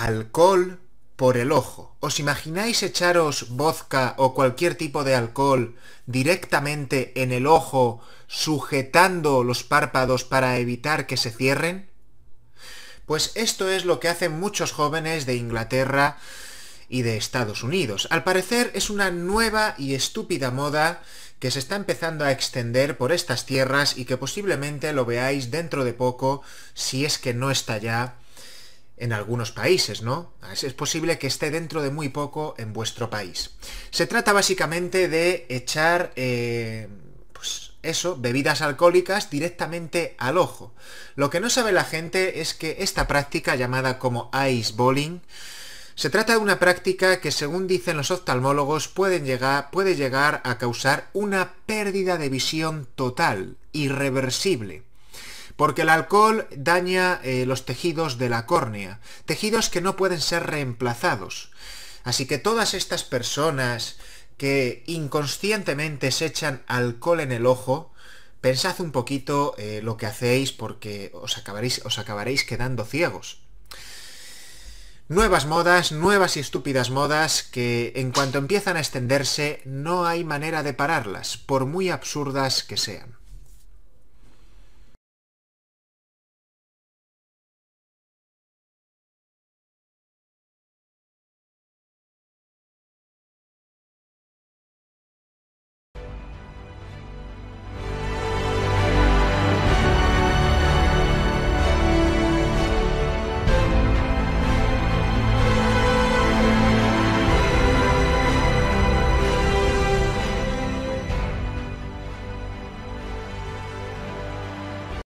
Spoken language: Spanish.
alcohol por el ojo. ¿Os imagináis echaros vodka o cualquier tipo de alcohol directamente en el ojo, sujetando los párpados para evitar que se cierren? Pues esto es lo que hacen muchos jóvenes de Inglaterra y de Estados Unidos. Al parecer es una nueva y estúpida moda que se está empezando a extender por estas tierras y que posiblemente lo veáis dentro de poco si es que no está ya en algunos países, ¿no? Es posible que esté dentro de muy poco en vuestro país. Se trata básicamente de echar, eh, pues eso, bebidas alcohólicas directamente al ojo. Lo que no sabe la gente es que esta práctica llamada como ice bowling, se trata de una práctica que según dicen los oftalmólogos pueden llegar, puede llegar a causar una pérdida de visión total, irreversible porque el alcohol daña eh, los tejidos de la córnea, tejidos que no pueden ser reemplazados. Así que todas estas personas que inconscientemente se echan alcohol en el ojo, pensad un poquito eh, lo que hacéis porque os acabaréis, os acabaréis quedando ciegos. Nuevas modas, nuevas y estúpidas modas que en cuanto empiezan a extenderse no hay manera de pararlas, por muy absurdas que sean.